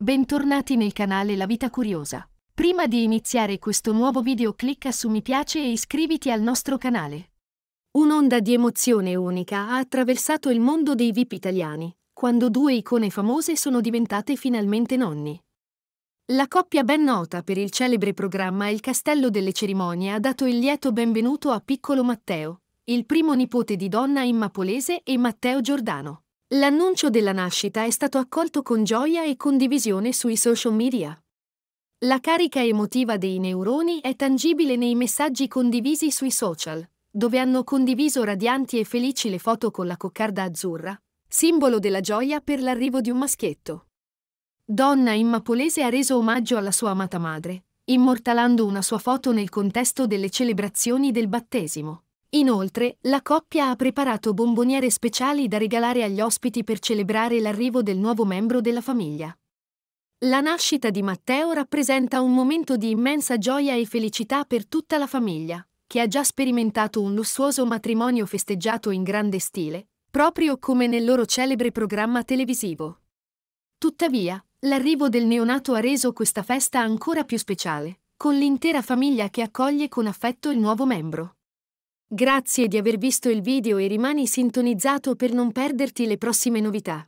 Bentornati nel canale La Vita Curiosa. Prima di iniziare questo nuovo video clicca su mi piace e iscriviti al nostro canale. Un'onda di emozione unica ha attraversato il mondo dei VIP italiani, quando due icone famose sono diventate finalmente nonni. La coppia ben nota per il celebre programma Il Castello delle Cerimonie ha dato il lieto benvenuto a piccolo Matteo, il primo nipote di Donna Imma Polese e Matteo Giordano. L'annuncio della nascita è stato accolto con gioia e condivisione sui social media. La carica emotiva dei neuroni è tangibile nei messaggi condivisi sui social, dove hanno condiviso radianti e felici le foto con la coccarda azzurra, simbolo della gioia per l'arrivo di un maschietto. Donna Imma Polese ha reso omaggio alla sua amata madre, immortalando una sua foto nel contesto delle celebrazioni del battesimo. Inoltre, la coppia ha preparato bomboniere speciali da regalare agli ospiti per celebrare l'arrivo del nuovo membro della famiglia. La nascita di Matteo rappresenta un momento di immensa gioia e felicità per tutta la famiglia, che ha già sperimentato un lussuoso matrimonio festeggiato in grande stile, proprio come nel loro celebre programma televisivo. Tuttavia, l'arrivo del neonato ha reso questa festa ancora più speciale, con l'intera famiglia che accoglie con affetto il nuovo membro. Grazie di aver visto il video e rimani sintonizzato per non perderti le prossime novità.